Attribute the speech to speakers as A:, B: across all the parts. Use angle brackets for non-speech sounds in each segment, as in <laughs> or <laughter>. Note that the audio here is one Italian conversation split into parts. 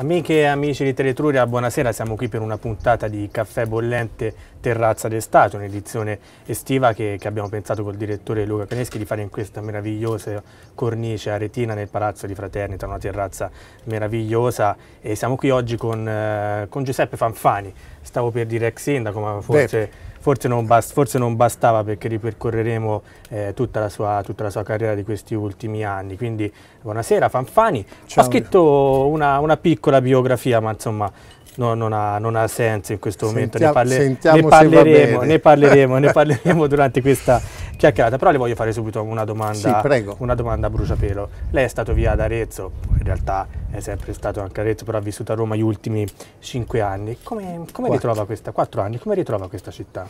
A: Amiche e amici di Teletruria, buonasera, siamo qui per una puntata di Caffè Bollente Terrazza d'estate, un'edizione estiva che, che, abbiamo pensato col direttore Luca Caneschi di fare in questa meravigliosa cornice aretina nel Palazzo di Fraternita, una terrazza meravigliosa e siamo qui oggi con, eh, con Giuseppe Fanfani, stavo per dire ex sindaco ma forse... Beh Forse non, bast forse non bastava perché ripercorreremo eh, tutta, la sua, tutta, la sua, carriera di questi ultimi anni. Quindi buonasera Fanfani. Ciao. ha scritto una, una piccola biografia, ma insomma no, non, ha, non, ha, senso in questo momento, sentiamo, ne, parle, ne, parleremo, ne, parleremo, <laughs> ne parleremo durante questa chiacchierata, però le voglio fare subito una domanda, sì, una domanda a bruciapelo. Lei è stato via ad Arezzo, in realtà è sempre stato anche a Arezzo, però ha vissuto a Roma gli ultimi cinque anni. Come, come ritrova questa, quattro anni, come ritrova questa città?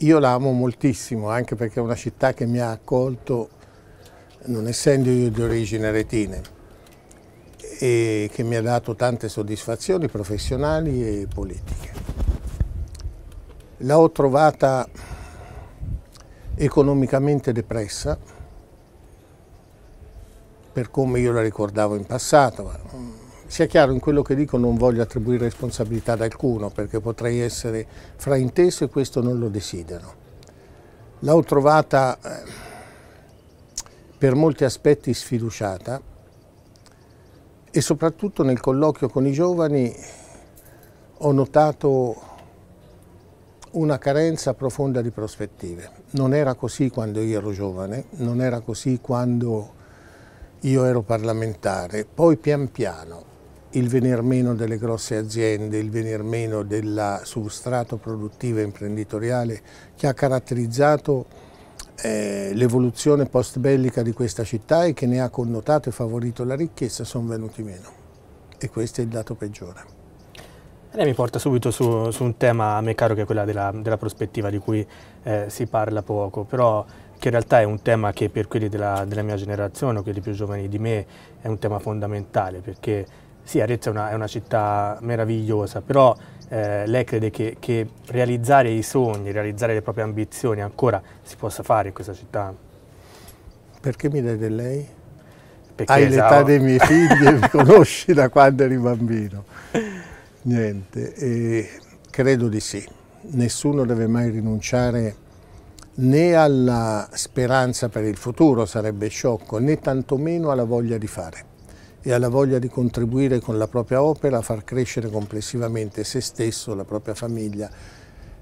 A: Io la amo moltissimo,
B: anche perché è una città che mi ha accolto, non essendo io di origine retina e che mi ha dato tante soddisfazioni professionali e politiche. L'ho trovata economicamente depressa, per come io la ricordavo in passato. Mm, sia chiaro, in quello che dico non voglio attribuire responsabilità ad alcuno, perché potrei essere frainteso e questo non lo desidero. L'ho trovata eh, per molti aspetti sfiduciata, e soprattutto nel colloquio con i giovani ho notato una carenza profonda di prospettive. Non era così quando io ero giovane, non era così quando io ero parlamentare. Poi pian piano il venir meno delle grosse aziende, il venir meno del substrato produttivo e imprenditoriale che ha caratterizzato eh, l'evoluzione post bellica di questa città e che ne ha connotato e favorito la ricchezza sono venuti meno e questo è il dato peggiore.
A: Lei eh, mi porta subito su, su, un tema a me caro che è quello della, della, prospettiva di cui eh, si parla poco, però che in realtà è un tema che per quelli della, della, mia generazione o quelli più giovani di me è un tema fondamentale perché sì Arezzo è una, è una città meravigliosa, però eh, lei crede che, che, realizzare i sogni, realizzare le proprie ambizioni ancora si possa fare in questa città?
B: Perché mi dai del lei? Perché Hai esavo. l'età dei miei figli e <laughs> mi conosci da quando eri bambino. Niente, e credo di sì. Nessuno deve mai rinunciare né alla speranza per il futuro, sarebbe sciocco, né tantomeno alla voglia di fare e alla voglia di contribuire con la propria opera a far crescere complessivamente se stesso, la propria famiglia,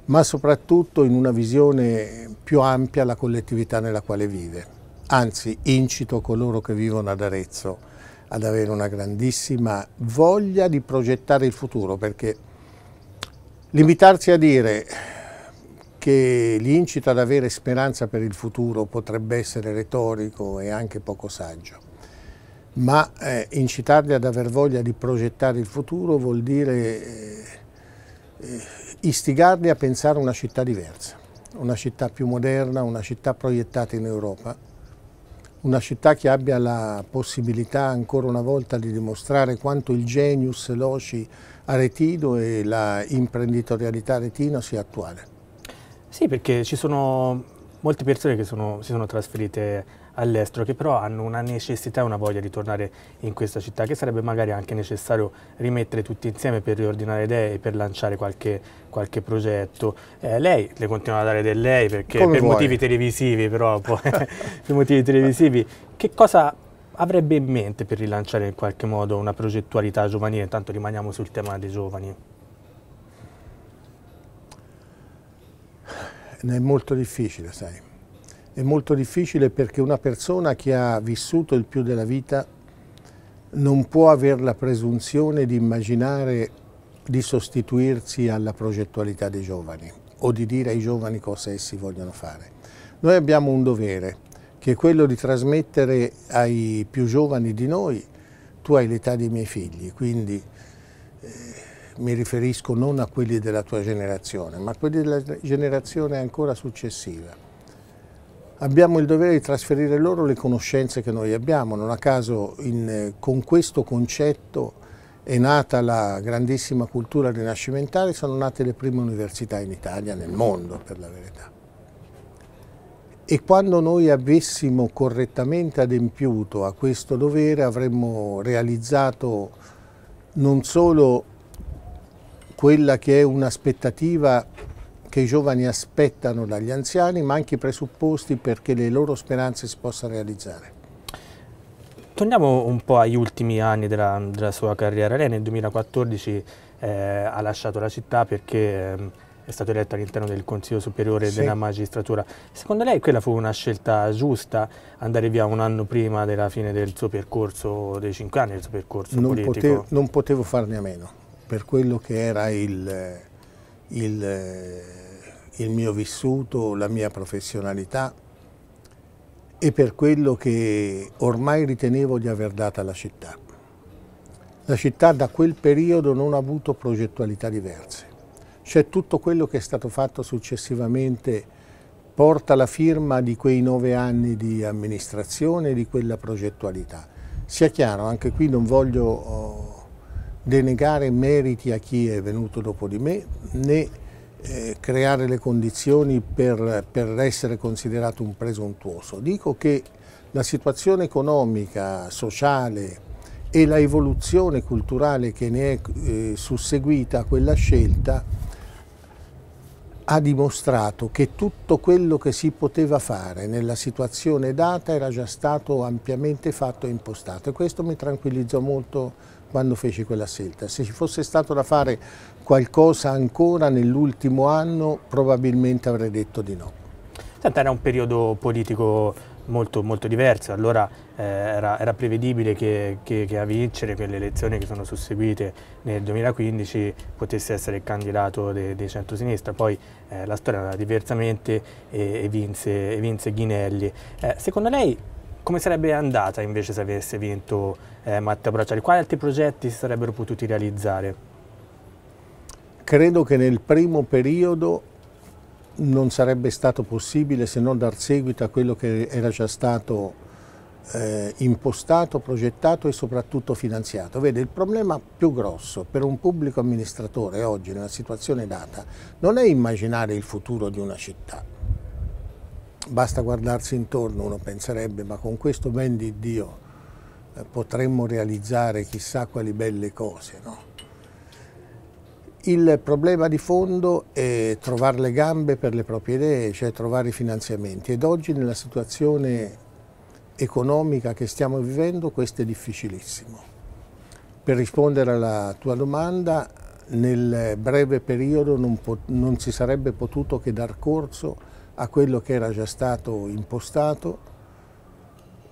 B: ma soprattutto in una visione più ampia la collettività nella quale vive. Anzi, incito coloro che vivono ad Arezzo ad avere una grandissima voglia di progettare il futuro, perché limitarsi a dire che li incita ad avere speranza per il futuro potrebbe essere retorico e anche poco saggio ma eh, incitarli ad aver voglia di progettare il futuro vuol dire eh, eh, istigarli a pensare a una città diversa, una città più moderna, una città proiettata in Europa, una città che abbia la possibilità ancora una volta di dimostrare quanto il genius loci aretino e
A: la imprenditorialità aretina sia attuale. Sì, perché ci sono molte persone che sono, si sono trasferite all'estero che però hanno una necessità e una voglia di tornare in questa città che sarebbe magari anche necessario rimettere tutti insieme per riordinare idee e per lanciare qualche, qualche progetto. Eh, lei le continua a dare del lei perché Come per vuoi. motivi televisivi però <laughs> per motivi televisivi che cosa avrebbe in mente per rilanciare in qualche modo una progettualità giovanile? Intanto rimaniamo sul tema dei giovani.
B: è molto difficile, sai. È molto difficile perché una persona che ha vissuto il più della vita non può avere la presunzione di immaginare di sostituirsi alla progettualità dei giovani o di dire ai giovani cosa essi vogliono fare. Noi abbiamo un dovere che è quello di trasmettere ai più giovani di noi tu hai l'età dei miei figli, quindi eh, mi riferisco non a quelli della tua generazione, ma a quelli della generazione ancora successiva abbiamo il dovere di trasferire loro le conoscenze che noi abbiamo. Non a caso in, con questo concetto è nata la grandissima cultura rinascimentale, sono nate le prime università in Italia, nel mondo per la verità. E quando noi avessimo correttamente adempiuto a questo dovere avremmo realizzato non solo quella che è un'aspettativa che i giovani aspettano dagli anziani, ma anche i presupposti perché le loro speranze si possano realizzare.
A: Torniamo un po' agli ultimi anni della, della sua carriera. Lei nel 2014 eh, ha lasciato la città perché eh, è stato eletto all'interno del Consiglio Superiore sì. della Magistratura. Secondo lei quella fu una scelta giusta, andare via un anno prima della fine del suo percorso, dei cinque anni del suo percorso non politico? Potevo, non potevo
B: farne a meno, per quello che era il, il il mio vissuto, la mia professionalità e per quello che ormai ritenevo di aver dato alla città. La città da quel periodo non ha avuto progettualità diverse. C'è tutto quello che è stato fatto successivamente porta la firma di quei nove anni di amministrazione e di quella progettualità. Sia chiaro, anche qui non voglio oh, denegare meriti a chi è venuto dopo di me, né eh, creare le condizioni per, per, essere considerato un presuntuoso. Dico che la situazione economica, sociale e la evoluzione culturale che ne è eh, susseguita a quella scelta ha dimostrato che tutto quello che si poteva fare nella situazione data era già stato ampiamente fatto e impostato e questo mi tranquillizzò molto quando feci quella scelta. Se ci fosse stato da fare qualcosa ancora nell'ultimo anno probabilmente avrei detto di no.
A: Senta, era un periodo politico molto, molto diverso, allora eh, era, era, prevedibile che, che, che, a vincere quelle elezioni che sono susseguite nel 2015 potesse essere il candidato dei de centrosinistra, poi eh, la storia andava diversamente e, e, vinse, e vinse, Ghinelli. Eh, secondo lei come sarebbe andata invece se avesse vinto eh, Matteo Bracciali? Quali altri progetti si sarebbero potuti realizzare?
B: credo che nel primo periodo non sarebbe stato possibile se non dar seguito a quello che era già stato eh, impostato, progettato e soprattutto finanziato. Vede, il problema più grosso per un pubblico amministratore oggi, nella situazione data, non è immaginare il futuro di una città. Basta guardarsi intorno, uno penserebbe, ma con questo ben di Dio eh, potremmo realizzare chissà quali belle cose, no? Il problema di fondo è trovare le gambe per le proprie idee, cioè trovare i finanziamenti ed oggi nella situazione economica che stiamo vivendo questo è difficilissimo. Per rispondere alla tua domanda, nel breve periodo non, non si sarebbe potuto che dar corso a quello che era già stato impostato.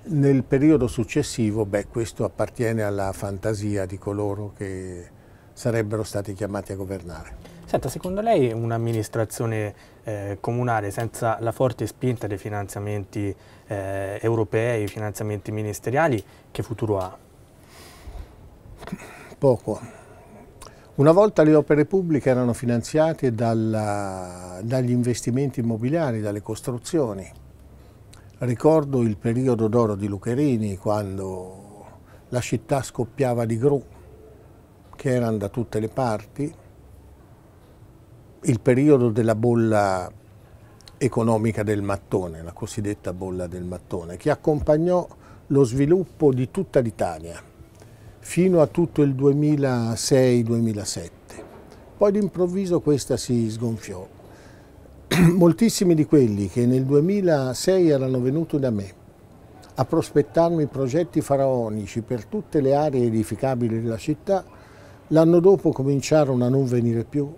B: Nel periodo successivo, beh, questo appartiene alla fantasia di coloro che sarebbero stati chiamati a governare.
A: Senta, secondo lei un'amministrazione eh, comunale senza la forte spinta dei finanziamenti eh, europei, finanziamenti ministeriali, che futuro ha?
B: Poco. Una volta le opere pubbliche erano finanziate dalla, dagli investimenti immobiliari, dalle costruzioni. Ricordo il periodo d'oro di Lucherini, quando la città scoppiava di gru che erano da tutte le parti, il periodo della bolla economica del mattone, la cosiddetta bolla del mattone, che accompagnò lo sviluppo di tutta l'Italia fino a tutto il 2006-2007. Poi d'improvviso questa si sgonfiò. <clears throat> Moltissimi di quelli che nel 2006 erano venuti da me a prospettarmi progetti faraonici per tutte le aree edificabili della città L'anno dopo cominciarono a non venire più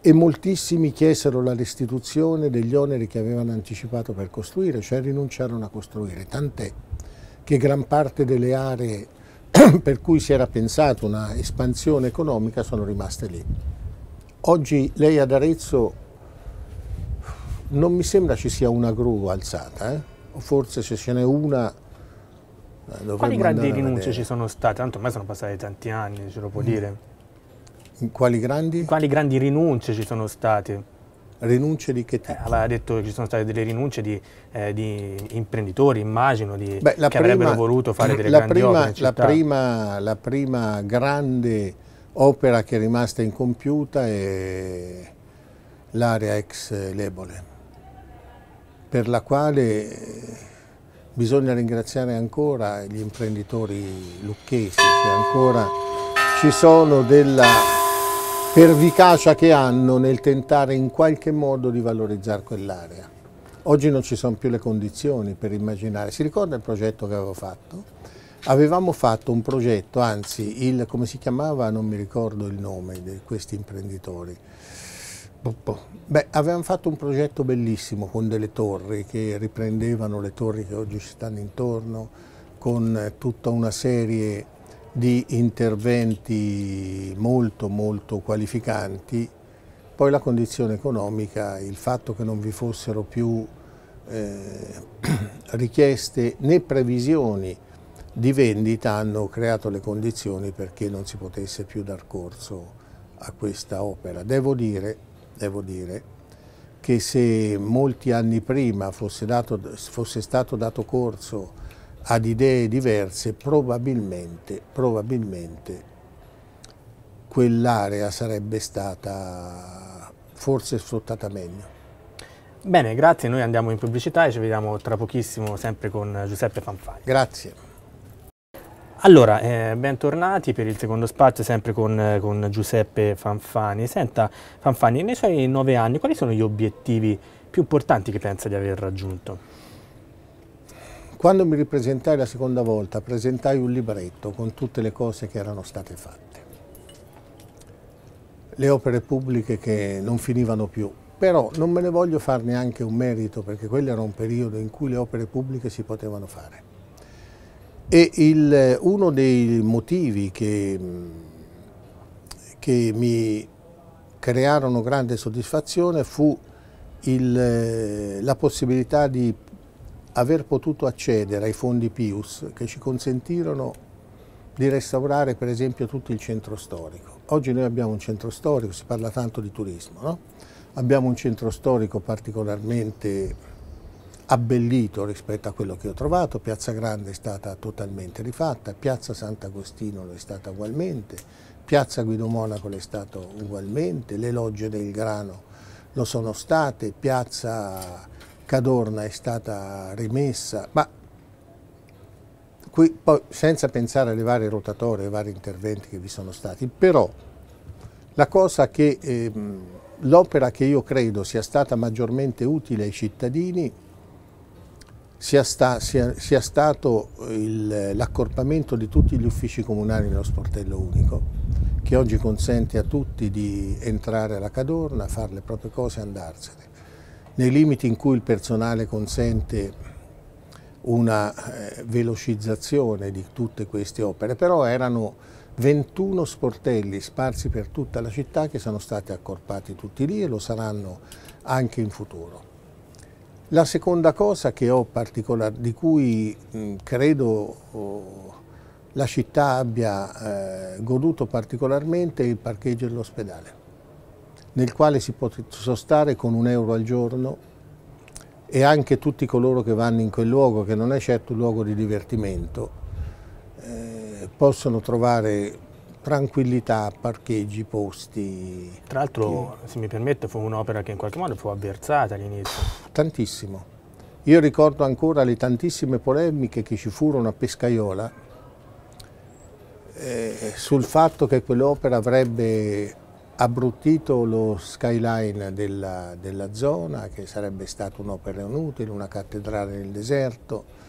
B: e moltissimi chiesero la restituzione degli oneri che avevano anticipato per costruire, cioè rinunciarono a costruire, tant'è che gran parte delle aree <clears throat> per cui si era pensato una espansione economica sono rimaste lì. Oggi lei ad Arezzo non mi sembra ci sia una gru alzata, eh? forse se ce n'è una quali grandi rinunce ci
A: sono state? Tanto ormai sono passati tanti anni, ce lo può mm. dire. Quali grandi? Quali grandi rinunce ci sono state? Rinunce di che eh, tipo? Eh, aveva detto che ci sono state delle rinunce di, eh, di imprenditori, immagino, di, Beh, che prima, avrebbero voluto fare <coughs> delle grandi prima, opere la
B: prima, la prima grande opera che è rimasta incompiuta è l'area ex Lebole, per la quale Bisogna ringraziare ancora gli imprenditori lucchesi se ancora ci sono della pervicacia che hanno nel tentare in qualche modo di valorizzare quell'area. Oggi non ci sono più le condizioni per immaginare. Si ricorda il progetto che avevo fatto? Avevamo fatto un progetto, anzi, il, come si chiamava, non mi ricordo il nome di questi imprenditori, Boh, boh. Beh, avevamo fatto un progetto bellissimo con delle torri che riprendevano le torri che oggi ci stanno intorno, con eh, tutta una serie di interventi molto molto qualificanti. Poi la condizione economica, il fatto che non vi fossero più eh, <clears throat> richieste né previsioni di vendita hanno creato le condizioni perché non si potesse più dar corso a questa opera. Devo dire devo dire, che se molti anni prima fosse, dato, fosse stato dato corso ad idee diverse, probabilmente, probabilmente quell'area sarebbe
A: stata forse sfruttata meglio. Bene, grazie, noi andiamo in pubblicità e ci vediamo tra pochissimo sempre con Giuseppe Fanfani.
B: Grazie.
A: Allora, eh, bentornati per il secondo spazio, sempre con, con, Giuseppe Fanfani. Senta, Fanfani, nei suoi nove anni quali sono gli obiettivi più importanti che pensa di aver raggiunto?
B: Quando mi ripresentai la seconda volta, presentai un libretto con tutte le cose che erano state fatte. Le opere pubbliche che non finivano più, però non me ne voglio far neanche un merito perché quello era un periodo in cui le opere pubbliche si potevano fare e il, uno dei motivi che, mm, che, mi crearono grande soddisfazione fu il, eh, la possibilità di aver potuto accedere ai fondi Pius che ci consentirono di restaurare per esempio tutto il centro storico. Oggi noi abbiamo un centro storico, si parla tanto di turismo, no? abbiamo un centro storico particolarmente abbellito rispetto a quello che ho trovato, Piazza Grande è stata totalmente rifatta, Piazza Sant'Agostino lo è stata ugualmente, Piazza Guido Monaco lo è stato ugualmente, le logge del grano lo sono state, Piazza Cadorna è stata rimessa, ma qui, poi, senza pensare alle varie rotatorie, ai vari interventi che vi sono stati, però la cosa che... Ehm, L'opera che io credo sia stata maggiormente utile ai cittadini sia, sta, sia, sia stato l'accorpamento di tutti gli uffici comunali nello sportello unico che oggi consente a tutti di entrare alla Cadorna, fare le proprie cose e andarsene, nei limiti in cui il personale consente una eh, velocizzazione di tutte queste opere, però erano 21 sportelli sparsi per tutta la città che sono stati accorpati tutti lì e lo saranno anche in futuro. La seconda cosa di cui mh, credo oh, la città abbia eh, goduto particolarmente è il parcheggio dell'ospedale, nel quale si può sostare con un euro al giorno e anche tutti coloro che vanno in quel luogo, che non è certo un luogo di divertimento, eh, possono trovare tranquillità, parcheggi, posti.
A: Tra l'altro, che... se mi permette, fu un'opera che in qualche modo fu avversata all'inizio.
B: Tantissimo. Io ricordo ancora le tantissime polemiche che ci furono a Pescaiola eh, sul fatto che quell'opera avrebbe abbruttito lo skyline della, della zona, che sarebbe stata un'opera inutile, una cattedrale nel deserto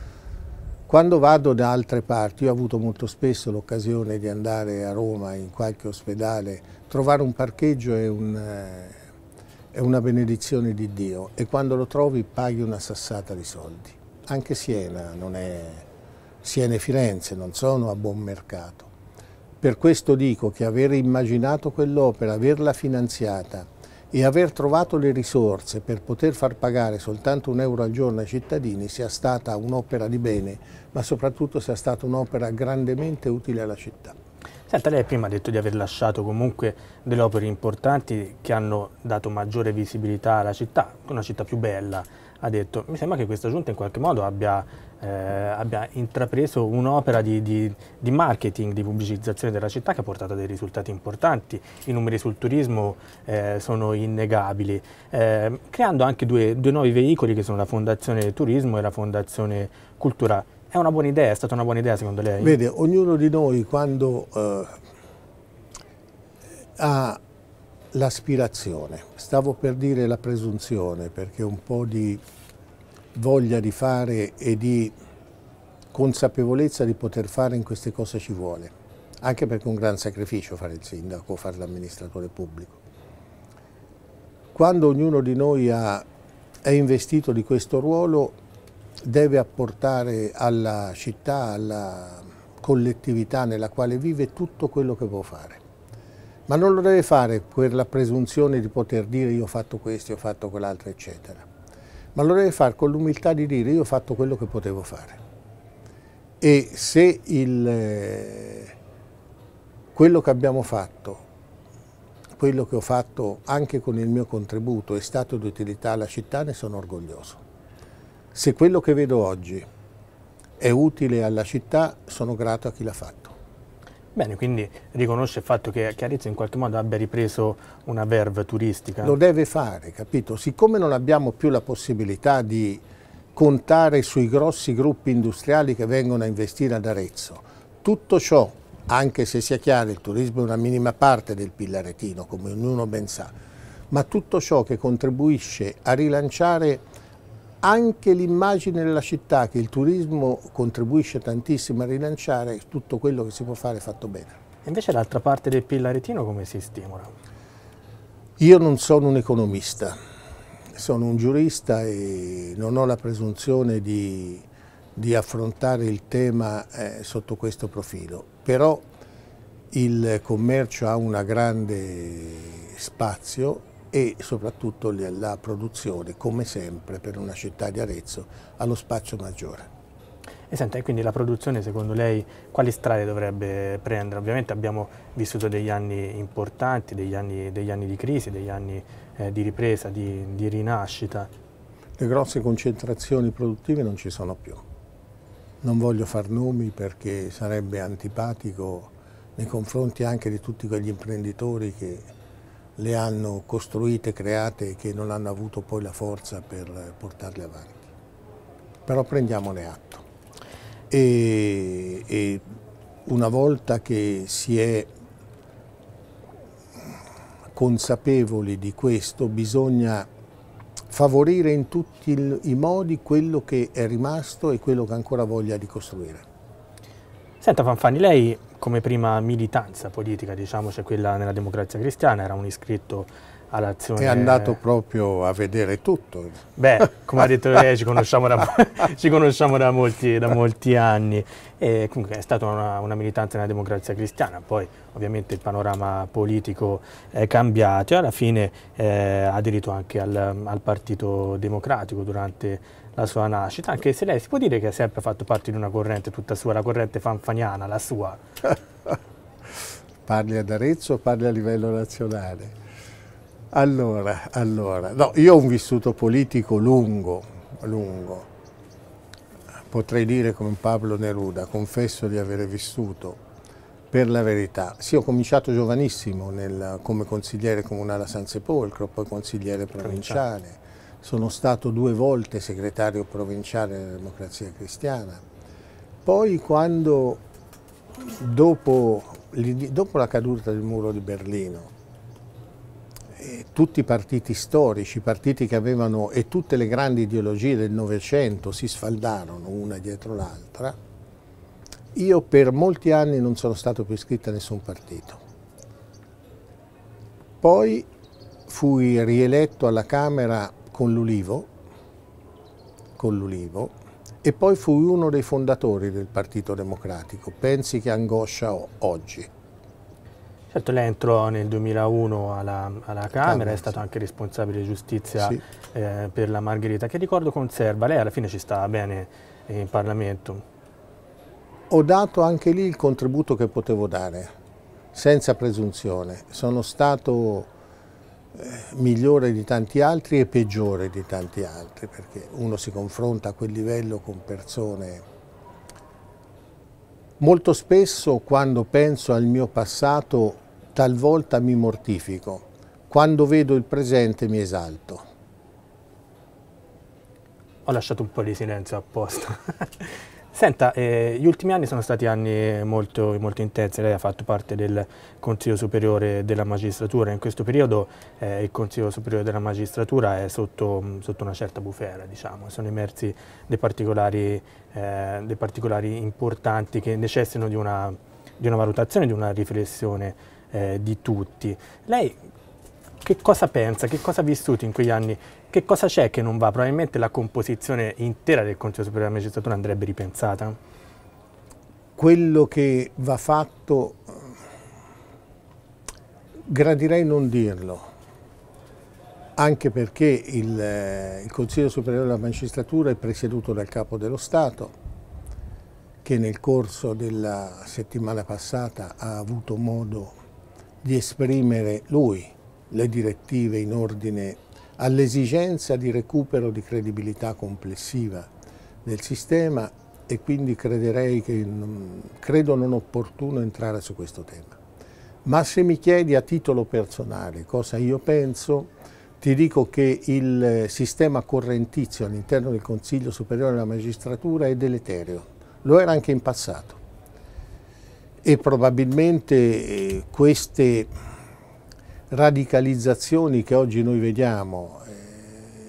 B: quando vado da altre parti, io ho avuto molto spesso l'occasione di andare a Roma in qualche ospedale, trovare un parcheggio è, un, è eh, una benedizione di Dio e quando lo trovi paghi una sassata di soldi. Anche Siena, non è, Siena e Firenze non sono a buon mercato. Per questo dico che aver immaginato quell'opera, averla finanziata, e aver trovato le risorse per poter far pagare soltanto un euro al giorno ai cittadini sia stata un'opera di bene, ma soprattutto sia stata un'opera grandemente utile alla città.
A: Senta, lei prima ha detto di aver lasciato comunque delle opere importanti che hanno dato maggiore visibilità alla città, una città più bella, ha detto mi sembra che questa giunta in qualche modo abbia, eh, abbia intrapreso un'opera di, di, di, marketing, di pubblicizzazione della città che ha portato a dei risultati importanti, i numeri sul turismo eh, sono innegabili, eh, creando anche due, due nuovi veicoli che sono la Fondazione Turismo e la Fondazione Cultura. È una buona idea, è stata una buona idea secondo lei? Vede,
B: ognuno di noi quando eh, ha l'aspirazione, stavo per dire la presunzione perché un po' di voglia di fare e di consapevolezza di poter fare in queste cose ci vuole, anche perché è un gran sacrificio fare il sindaco, fare l'amministratore pubblico. Quando ognuno di noi ha, è investito di questo ruolo deve apportare alla città, alla collettività nella quale vive tutto quello che può fare ma non lo deve fare per la presunzione di poter dire io ho fatto questo, io ho fatto quell'altro, eccetera, ma lo deve fare con l'umiltà di dire io ho fatto quello che potevo fare. E se il, eh, quello che abbiamo fatto, quello che ho fatto anche con il mio contributo è stato di utilità alla città, ne sono orgoglioso. Se quello che vedo oggi è utile alla città, sono grato a chi l'ha
A: fatto. Bene, quindi riconosce il fatto che Chiarezza in qualche modo abbia ripreso una verve turistica. Lo
B: deve fare,
A: capito? Siccome non abbiamo più la possibilità di
B: contare sui grossi gruppi industriali che vengono a investire ad Arezzo, tutto ciò, anche se sia chiaro il turismo è una minima parte del Pillaretino, come ognuno ben sa, ma tutto ciò che contribuisce a rilanciare anche l'immagine della città che il turismo contribuisce tantissimo a rilanciare, tutto
A: quello che si può fare fatto bene. E invece l'altra parte del Pillaretino come si stimola?
B: Io non sono un economista, sono un giurista e non ho la presunzione di, di affrontare il tema eh, sotto questo profilo, però il commercio ha un grande spazio e soprattutto la produzione, come sempre per una città di
A: Arezzo, allo spazio maggiore. E senta, quindi la produzione secondo lei quali strade dovrebbe prendere? Ovviamente abbiamo vissuto degli anni importanti, degli anni, degli anni di crisi, degli anni eh, di ripresa, di, di rinascita.
B: Le grosse concentrazioni produttive non ci sono più. Non voglio far nomi perché sarebbe antipatico nei confronti anche di tutti quegli imprenditori che le hanno costruite, create e che non hanno avuto poi la forza per portarle avanti. Però prendiamone atto. E, e una volta che si è consapevoli di questo bisogna favorire in tutti i modi quello che è rimasto e quello che ancora voglia di costruire.
A: Senta Fanfani, lei come prima militanza politica, diciamo, c'è cioè quella nella democrazia cristiana, era un iscritto all'azione... È andato
B: proprio a vedere tutto. Beh, <laughs> come ha detto lei, ci conosciamo
A: da, <laughs> ci conosciamo da, molti, da molti, anni. E comunque è stata una, una, militanza nella democrazia cristiana, poi ovviamente il panorama politico è cambiato e alla fine eh, ha aderito anche al, al Partito Democratico durante la sua nascita, anche se lei si può dire che ha sempre fatto parte di una corrente tutta sua, la corrente fanfaniana, la sua. <laughs>
B: parli ad Arezzo, parli a livello nazionale. Allora, allora, no, io ho un vissuto politico lungo, lungo. Potrei dire come Pablo Neruda, confesso di aver vissuto per la verità. Sì, ho cominciato giovanissimo nel, come consigliere comunale a San Sepolcro, poi consigliere provinciale sono stato due volte segretario provinciale della democrazia cristiana. Poi quando, dopo, dopo la caduta del muro di Berlino, eh, tutti i partiti storici, i partiti che avevano e tutte le grandi ideologie del Novecento si sfaldarono una dietro l'altra, io per molti anni non sono stato più iscritto a nessun partito. Poi fui rieletto alla Camera con l'Ulivo, con l'Ulivo, e poi fui uno dei fondatori del Partito Democratico. Pensi che angoscia ho oggi.
A: Certo, lei entrò nel 2001 alla, alla Camera, è stato anche responsabile di giustizia sì. eh, per la Margherita. Che ricordo conserva? Lei alla fine ci stava bene in Parlamento.
B: Ho dato anche lì il contributo che potevo dare, senza presunzione. Sono stato migliore di tanti altri e peggiore di tanti altri, perché uno si confronta a quel livello con persone... Molto spesso quando penso al mio passato talvolta mi mortifico,
A: quando vedo il presente mi esalto. Ho lasciato un po' di silenzio apposta. <laughs> Senta, eh, gli ultimi anni sono stati anni molto, molto, intensi, lei ha fatto parte del Consiglio Superiore della Magistratura, in questo periodo eh, il Consiglio Superiore della Magistratura è sotto, mm, sotto una certa bufera, diciamo. sono emersi dei particolari, eh, dei particolari, importanti che necessitano di una, di una valutazione, di una riflessione eh, di tutti. Lei che cosa pensa, che cosa ha vissuto in quegli anni che cosa c'è che non va? Probabilmente la composizione intera del Consiglio Superiore della Magistratura andrebbe ripensata. Quello che va fatto, gradirei non dirlo,
B: anche perché il, eh, il Consiglio Superiore della Magistratura è presieduto dal Capo dello Stato, che nel corso della settimana passata ha avuto modo di esprimere lui le direttive in ordine all'esigenza di recupero di credibilità complessiva del sistema e quindi crederei che non, credo non opportuno entrare su questo tema. Ma se mi chiedi a titolo personale cosa io penso, ti dico che il sistema correntizio all'interno del Consiglio Superiore della Magistratura è deleterio, lo era anche in passato e probabilmente eh, queste radicalizzazioni che oggi noi vediamo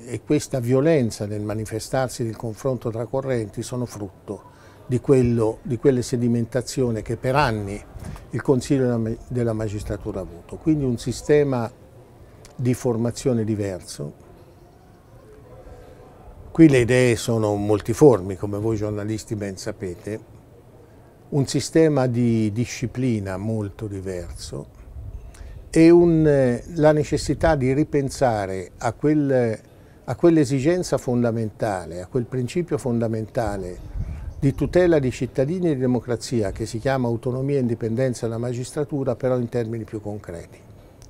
B: eh, e questa violenza nel manifestarsi del confronto tra correnti sono frutto di, quello, di quelle sedimentazioni che per anni il Consiglio della Magistratura ha avuto. Quindi un sistema di formazione diverso. Qui le idee sono multiformi, come voi giornalisti ben sapete, un sistema di disciplina molto diverso, e un, eh, la necessità di ripensare a, quel, a quell'esigenza fondamentale, a quel principio fondamentale di tutela di cittadini e di democrazia che si chiama autonomia e indipendenza della magistratura, però in termini più concreti,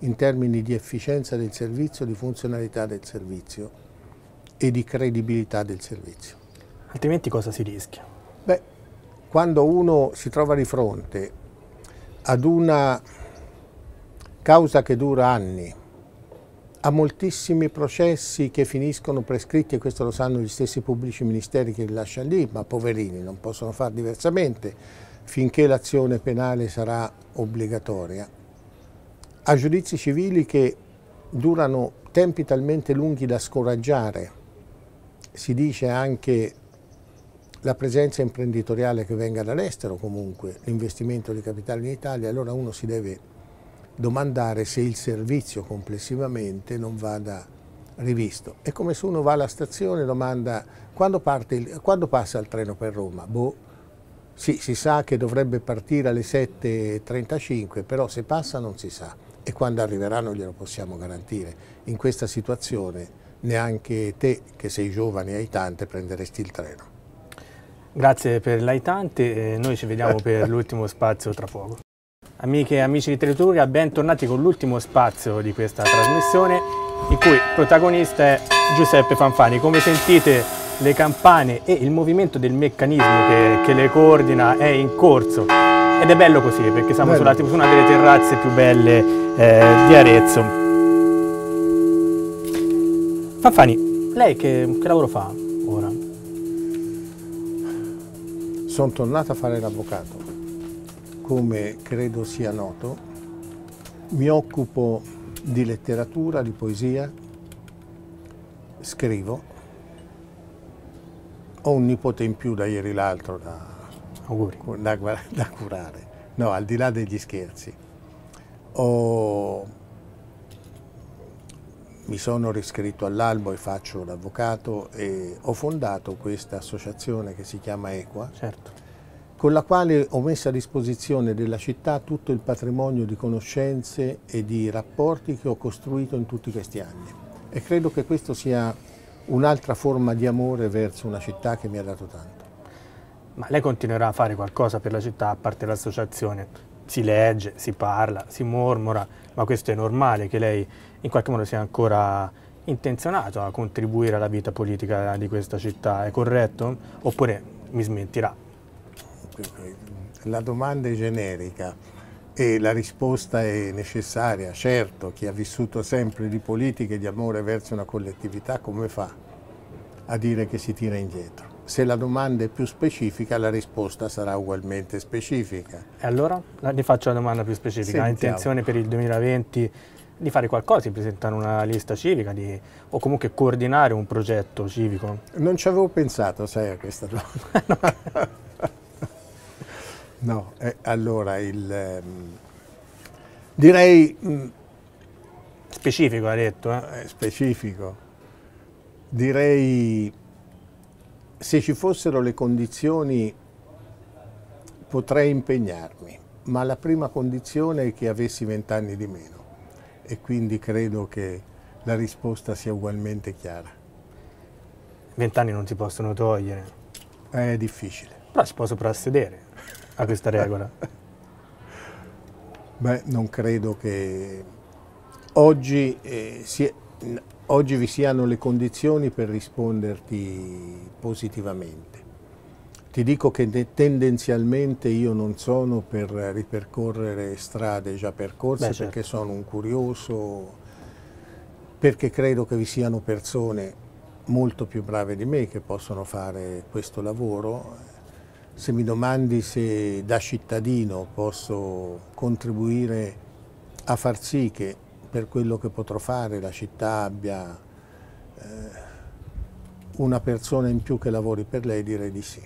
B: in termini di efficienza del servizio, di funzionalità del servizio e di credibilità del servizio. Altrimenti cosa si rischia? Beh, quando uno si trova di fronte ad una causa che dura anni, a moltissimi processi che finiscono prescritti, e questo lo sanno gli stessi pubblici ministeri che li lasciano lì, ma poverini, non possono fare diversamente, finché l'azione penale sarà obbligatoria, a giudizi civili che durano tempi talmente lunghi da scoraggiare, si dice anche la presenza imprenditoriale che venga dall'estero comunque, l'investimento di capitale in Italia, allora uno si deve domandare se il servizio complessivamente non vada rivisto. È come se uno va alla stazione e domanda quando, il, quando passa il treno per Roma? Boh, sì, si sa che dovrebbe partire alle 7.35, però se passa non si sa e quando arriverà non glielo possiamo garantire. In questa situazione neanche te, che sei giovane e hai tante, prenderesti il treno.
A: Grazie per l'aitante, eh, noi ci vediamo <laughs> per l'ultimo spazio tra poco. Amiche e amici di Teleturga, bentornati con l'ultimo spazio di questa trasmissione in cui il protagonista è Giuseppe Fanfani. Come sentite le campane e il movimento del meccanismo che, che le coordina è in corso ed è bello così perché siamo sulla, su una delle terrazze più belle eh, di Arezzo. Fanfani, lei che, che lavoro fa ora?
B: Sono tornato a fare l'avvocato come credo sia noto, mi occupo di letteratura, di poesia, scrivo, ho un nipote in più da ieri l'altro da, da, da, curare, no, al di là degli scherzi. Ho, mi sono riscritto all'albo e faccio l'avvocato e ho fondato questa associazione che si chiama Equa. Certo con la quale ho messo a disposizione della città tutto il patrimonio di conoscenze e di rapporti che ho costruito in tutti questi anni. E credo che questo sia un'altra forma di amore verso una
A: città che mi ha dato tanto. Ma lei continuerà a fare qualcosa per la città a parte l'associazione? Si legge, si parla, si mormora, ma questo è normale che lei in qualche modo sia ancora intenzionato a contribuire alla vita politica di questa città, è corretto? Oppure mi smentirà? la domanda è
B: generica e la risposta è necessaria, certo, chi ha vissuto sempre di politica e di amore verso una collettività come fa a dire che si tira indietro? Se la domanda è più specifica la risposta sarà ugualmente specifica.
A: E allora le faccio la domanda più specifica, Sentiamo. ha intenzione per il 2020 di fare qualcosa, di presentare una lista civica di, o comunque coordinare un progetto civico?
B: Non ci avevo pensato, sai, a questa domanda. <laughs> <laughs> No, eh, allora il, eh, direi... Mh, mm, specifico ha
A: detto, eh, eh?
B: Specifico. Direi se ci fossero le condizioni potrei impegnarmi, ma la prima condizione è che avessi vent'anni di meno e quindi credo
A: che la risposta sia ugualmente chiara. Vent'anni non si possono togliere. È difficile. Però si può soprassedere a questa regola? Beh,
B: non credo che oggi, eh, si, oggi vi siano le condizioni per risponderti positivamente. Ti dico che tendenzialmente io non sono per ripercorrere strade già percorse Beh, certo. perché sono un curioso, perché credo che vi siano persone molto più brave di me che possono fare questo lavoro se mi domandi se da cittadino posso contribuire a far sì che per quello che potrò fare la città abbia eh, una persona in più che lavori per lei, direi di sì.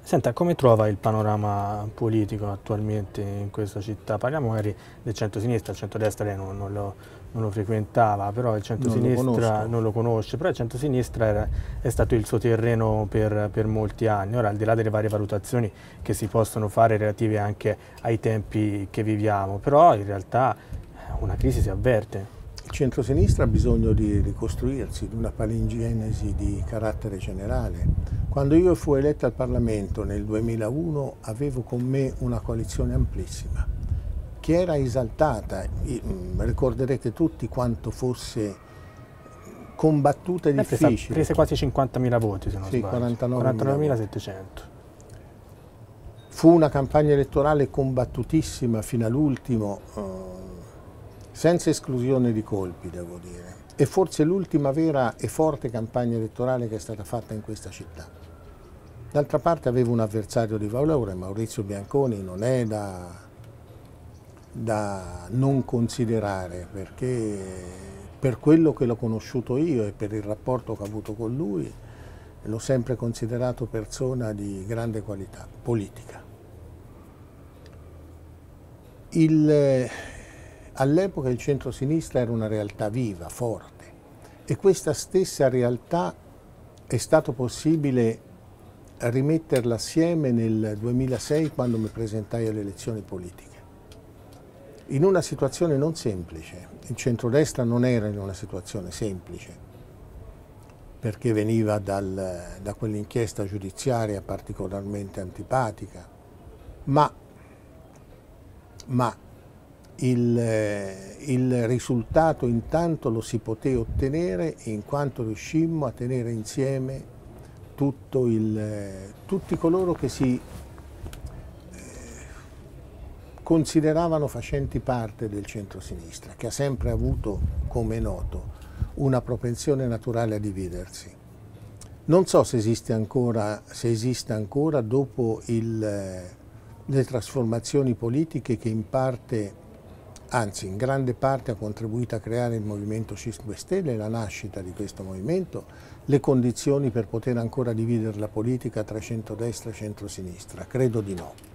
A: Senta, come trova il panorama politico attualmente in questa città? Parliamo magari del centro-sinistra, il centro-destra lei non, non, lo, non lo frequentava, però il centrosinistra non non lo conosce, però il centrosinistra era, è stato il suo terreno per, per, molti anni. Ora, al di là delle varie valutazioni che si possono fare relative anche ai tempi che viviamo, però in realtà eh, una crisi si avverte. Il centro-sinistra ha bisogno di ricostruirsi, di una palingenesi di carattere
B: generale. Quando io fui eletto al Parlamento nel 2001 avevo con me una coalizione amplissima che era esaltata, mm, ricorderete tutti quanto fosse combattuta e difficile. Prese quasi 50.000 voti, se non sì, sbaglio. 49.700. Fu una campagna elettorale combattutissima fino all'ultimo, eh, senza esclusione di colpi, devo dire. E forse l'ultima vera e forte campagna elettorale che è stata fatta in questa città. D'altra parte avevo un avversario di valore, Maurizio Bianconi, non è da da non considerare perché per quello che l'ho conosciuto io e per il rapporto che ho avuto con lui l'ho sempre considerato persona di grande qualità politica. all'epoca il centro-sinistra era una realtà viva, forte e questa stessa realtà è stato possibile rimetterla assieme nel 2006 quando mi presentai alle elezioni politiche in una situazione non semplice. Il centrodestra non era in una situazione semplice perché veniva dal, da quell'inchiesta giudiziaria particolarmente antipatica, ma, ma il, eh, il, risultato intanto lo si poté ottenere in quanto riuscimmo a tenere insieme il, eh, tutti coloro che si consideravano facenti parte del centro-sinistra, che ha sempre avuto, come è noto, una propensione naturale a dividersi. Non so se esiste ancora, se esiste ancora dopo il, eh, le trasformazioni politiche che in parte, anzi in grande parte, ha contribuito a creare il movimento 5 Stelle, e la nascita di questo movimento, le condizioni per poter ancora dividere la politica tra centrodestra e centrosinistra. Credo di no.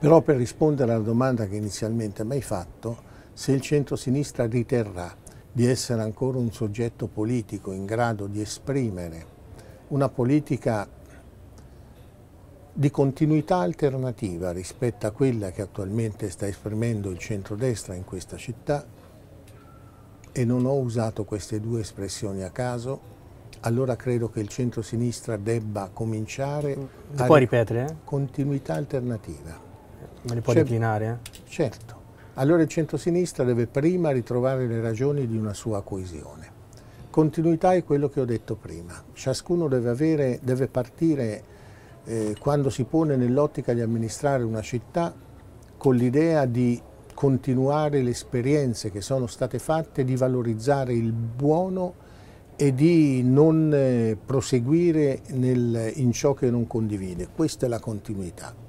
B: Però per rispondere alla domanda che inizialmente mi hai fatto, se il centro-sinistra riterrà di essere ancora un soggetto politico in grado di esprimere una politica di continuità alternativa rispetto a quella che attualmente sta esprimendo il centrodestra in questa città, e non ho usato queste due espressioni a caso, allora credo che il centro-sinistra debba cominciare Si può ripetere? Eh? Continuità alternativa Me li può certo. declinare? Eh? Certo. Allora il centro-sinistra deve prima ritrovare le ragioni di una sua coesione. Continuità è quello che ho detto prima. Ciascuno deve, avere, deve partire eh, quando si pone nell'ottica di amministrare una città con l'idea di continuare le esperienze che sono state fatte, di valorizzare il buono e di non eh, proseguire nel, in ciò che non condivide. Questa è la continuità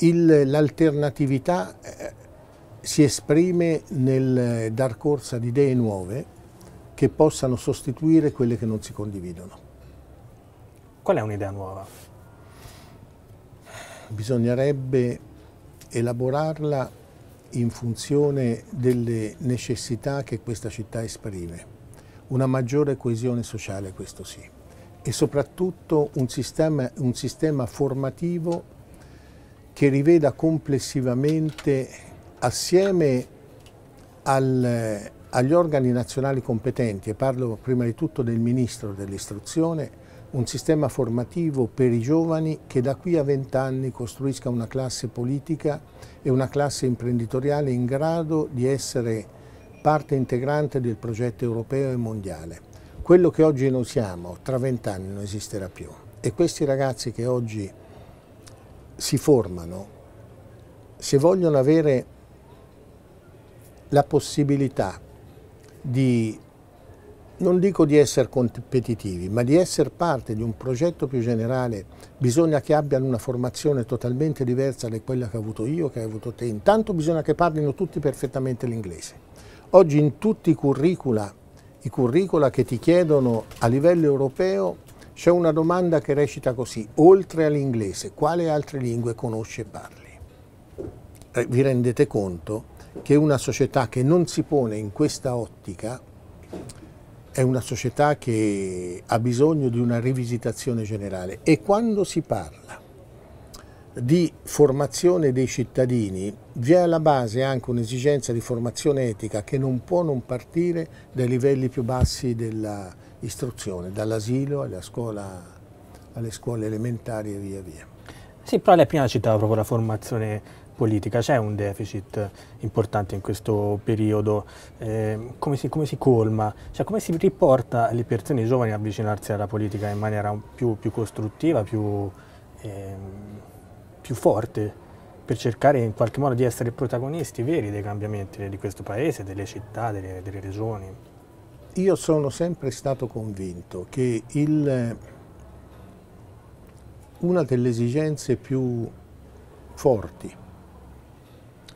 B: l'alternatività eh, si esprime nel dar corsa ad idee nuove che possano sostituire quelle che non si condividono.
A: Qual è un'idea nuova?
B: Bisognerebbe elaborarla in funzione delle necessità che questa città esprime. Una maggiore coesione sociale, questo sì, e soprattutto un sistema, un sistema formativo che riveda complessivamente assieme al, agli organi nazionali competenti, e parlo prima di tutto del Ministro dell'Istruzione, un sistema formativo per i giovani che da qui a vent'anni costruisca una classe politica e una classe imprenditoriale in grado di essere parte integrante del progetto europeo e mondiale. Quello che oggi non siamo, tra vent'anni non esisterà più. E questi ragazzi che oggi si formano, se vogliono avere la possibilità di, non dico di essere competitivi, ma di essere parte di un progetto più generale, bisogna che abbiano una formazione totalmente diversa da quella che ho avuto io, che hai avuto te. Intanto bisogna che parlino tutti perfettamente l'inglese. Oggi in tutti i curricula, i curricula che ti chiedono a livello europeo c'è una domanda che recita così, oltre all'inglese, quale altre lingue conosce e parli? Eh, vi rendete conto che una società che non si pone in questa ottica è una società che ha bisogno di una rivisitazione generale e quando si parla di formazione dei cittadini vi è alla base anche un'esigenza di formazione etica che non può non partire dai livelli più bassi della, società istruzione, dall'asilo alla alle scuole elementari e via via.
A: Sì, però lei prima citava proprio la formazione politica, c'è un deficit importante in questo periodo, eh, come, si, come, si, colma, cioè, come si riporta le persone i giovani a avvicinarsi alla politica in maniera più, più costruttiva, più, eh, più forte? per cercare in qualche modo di essere protagonisti veri dei cambiamenti di questo paese, delle città, delle, delle regioni. Io sono sempre stato convinto che
B: il, eh, una delle esigenze più forti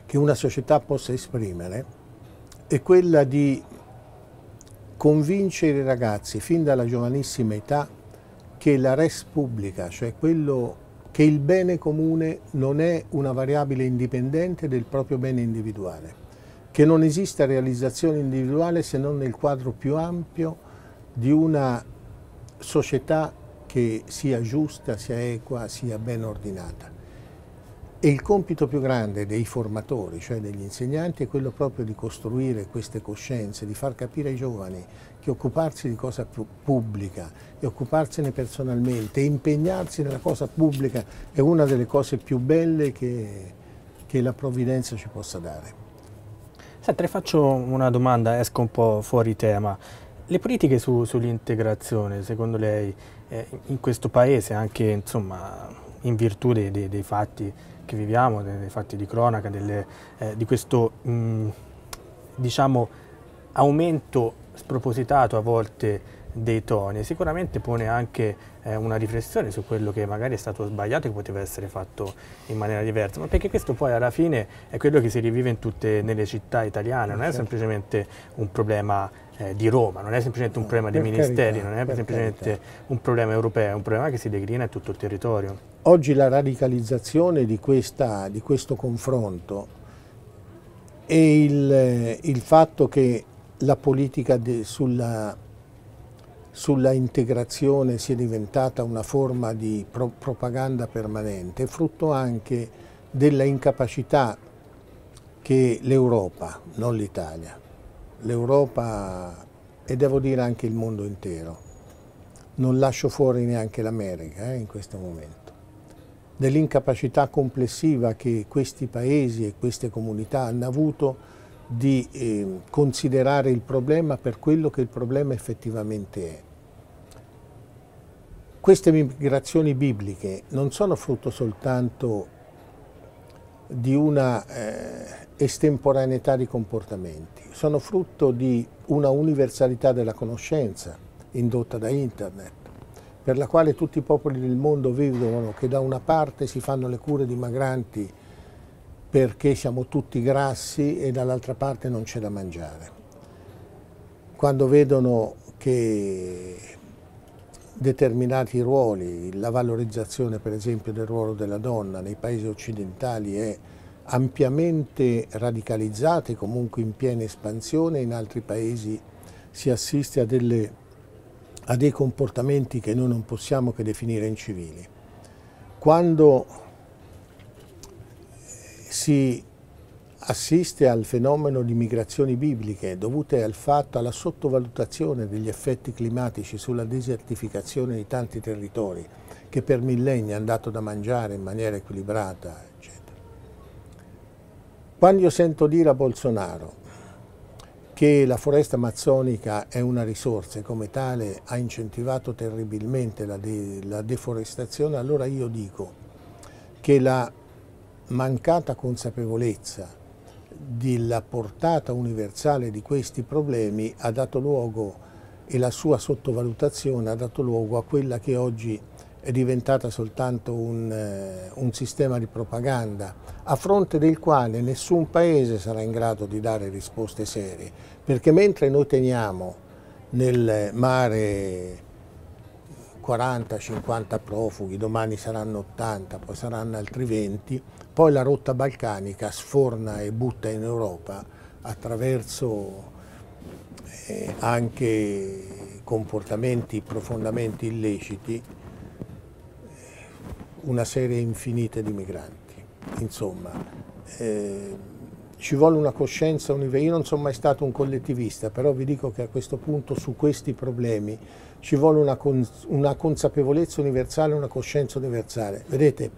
B: che una società possa esprimere è quella di convincere i ragazzi fin dalla giovanissima età che la res pubblica, cioè quello che il bene comune non è una variabile indipendente del proprio bene individuale, che non esista realizzazione individuale se non nel quadro più ampio di una società che sia giusta, sia equa, sia ben ordinata. E il compito più grande dei formatori, cioè degli insegnanti, è quello proprio di costruire queste coscienze, di far capire ai giovani che occuparsi di cosa pubblica e occuparsene personalmente, impegnarsi nella cosa pubblica è una delle cose più belle che, che la provvidenza ci possa dare
A: le faccio una domanda, esco un po' fuori tema. Le politiche su, sull'integrazione, secondo lei, eh, in questo paese, anche insomma, in virtù dei, dei, dei, fatti che viviamo, dei, dei fatti di cronaca, delle, eh, di questo mh, mm, diciamo, aumento spropositato a volte dei toni, sicuramente pone anche eh, una riflessione su quello che magari è stato sbagliato e che poteva essere fatto in maniera diversa, ma perché questo poi alla fine è quello che si rivive in tutte nelle città italiane, non è semplicemente un problema eh, di Roma, non è semplicemente un problema dei per ministeri, non è semplicemente carità. un problema europeo, è un problema che si declina in tutto il territorio.
B: Oggi la radicalizzazione di, questa, di questo confronto e il, eh, il fatto che la politica de, sulla sulla integrazione sia diventata una forma di pro propaganda permanente, frutto anche della incapacità che l'Europa, non l'Italia, l'Europa e devo dire anche il mondo intero, non lascio fuori neanche l'America eh, in questo momento, dell'incapacità complessiva che questi paesi e queste comunità hanno avuto di eh, considerare il problema per quello che il problema effettivamente è. Queste migrazioni bibliche non sono frutto soltanto di una eh, estemporaneità di comportamenti, sono frutto di una universalità della conoscenza indotta da internet, per la quale tutti i popoli del mondo vedono che da una parte si fanno le cure dimagranti perché siamo tutti grassi e dall'altra parte non c'è da mangiare. Quando vedono che determinati ruoli, la valorizzazione per esempio del ruolo della donna nei paesi occidentali è ampiamente radicalizzata e comunque in piena espansione, in altri paesi si assiste a, delle, a dei comportamenti che noi non possiamo che definire incivili. Quando si assiste al fenomeno di migrazioni bibliche dovute al fatto alla sottovalutazione degli effetti climatici sulla desertificazione di tanti territori che per millenni hanno dato da mangiare in maniera equilibrata, eccetera. Quando io sento dire a Bolsonaro che la foresta amazzonica è una risorsa e come tale ha incentivato terribilmente la, de la deforestazione, allora io dico che la mancata consapevolezza della portata universale di questi problemi ha dato luogo e la sua sottovalutazione ha dato luogo a quella che oggi è diventata soltanto un, eh, un sistema di propaganda, a fronte del quale nessun paese sarà in grado di dare risposte serie, perché mentre noi teniamo nel mare 40-50 profughi, domani saranno 80, poi saranno altri 20, poi la rotta balcanica sforna e butta in Europa attraverso eh, anche comportamenti profondamente illeciti eh, una serie infinita di migranti. Insomma, eh, ci vuole una coscienza universale. Io non sono mai stato un collettivista, però vi dico che a questo punto su questi problemi ci vuole una, cons una consapevolezza universale, una coscienza universale. Vedete,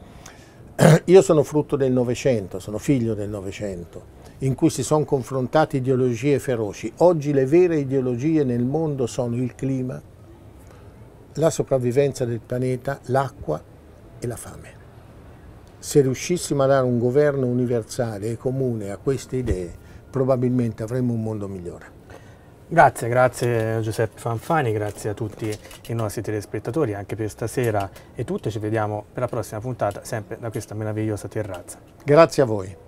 B: <clears throat> io sono frutto del Novecento, sono figlio del Novecento, in cui si sono confrontate ideologie feroci. Oggi le vere ideologie nel mondo sono il clima, la sopravvivenza del pianeta, l'acqua e la fame. Se riuscissimo a dare un governo universale e comune a queste idee, probabilmente avremmo un mondo migliore.
A: Grazie, grazie Giuseppe Fanfani, grazie a tutti i nostri telespettatori anche per stasera e tutto, ci vediamo per la prossima puntata sempre da questa meravigliosa terrazza.
B: Grazie a voi.